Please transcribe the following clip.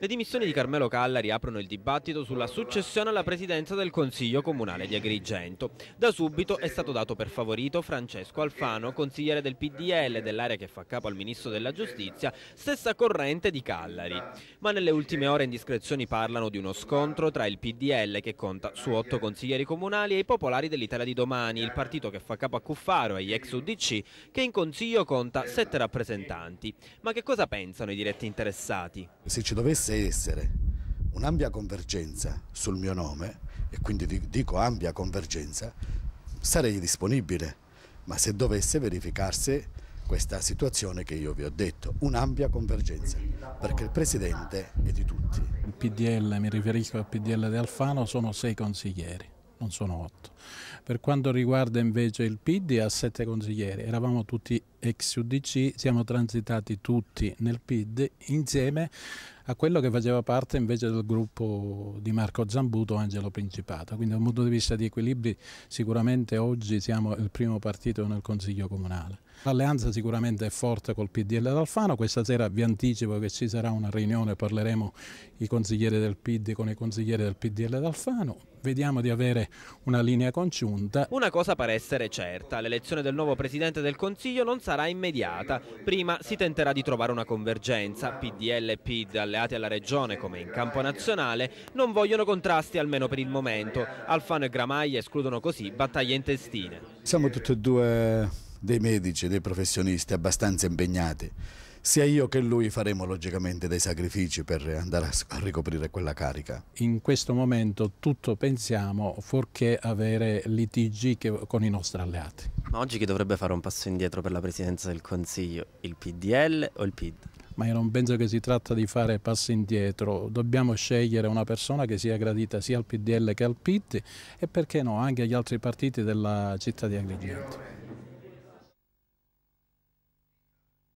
Le dimissioni di Carmelo Callari aprono il dibattito sulla successione alla presidenza del Consiglio Comunale di Agrigento. Da subito è stato dato per favorito Francesco Alfano, consigliere del PDL dell'area che fa capo al Ministro della Giustizia, stessa corrente di Callari. Ma nelle ultime ore indiscrezioni parlano di uno scontro tra il PDL che conta su otto consiglieri comunali e i popolari dell'Italia di domani, il partito che fa capo a Cuffaro e gli ex UDC che in Consiglio conta sette rappresentanti. Ma che cosa pensano i diretti interessati? Se ci dovesse dovesse essere un'ampia convergenza sul mio nome, e quindi dico ampia convergenza, sarei disponibile, ma se dovesse verificarsi questa situazione che io vi ho detto, un'ampia convergenza, perché il Presidente è di tutti. Il PDL, mi riferisco al PDL di Alfano, sono sei consiglieri, non sono otto. Per quanto riguarda invece il PD ha sette consiglieri, eravamo tutti ex UDC, siamo transitati tutti nel PID insieme a quello che faceva parte invece del gruppo di Marco Zambuto, Angelo Principato. Quindi dal punto di vista di equilibri sicuramente oggi siamo il primo partito nel Consiglio Comunale. L'alleanza sicuramente è forte col PDL d'Alfano, questa sera vi anticipo che ci sarà una riunione, parleremo i consiglieri del PD con i consiglieri del PDL d'Alfano, vediamo di avere una linea congiunta. Una cosa pare essere certa, l'elezione del nuovo Presidente del Consiglio non sarà sarà immediata. Prima si tenterà di trovare una convergenza. PDL e PID, alleati alla regione come in campo nazionale, non vogliono contrasti almeno per il momento. Alfano e Gramaglia escludono così battaglie intestine. Siamo tutti e due dei medici, dei professionisti abbastanza impegnati sia io che lui faremo logicamente dei sacrifici per andare a ricoprire quella carica. In questo momento tutto pensiamo fuorché avere litigi che, con i nostri alleati. Ma oggi chi dovrebbe fare un passo indietro per la presidenza del Consiglio? Il PDL o il PID? ma io non penso che si tratta di fare passi indietro, dobbiamo scegliere una persona che sia gradita sia al PDL che al PIT e perché no anche agli altri partiti della città di Agrigento.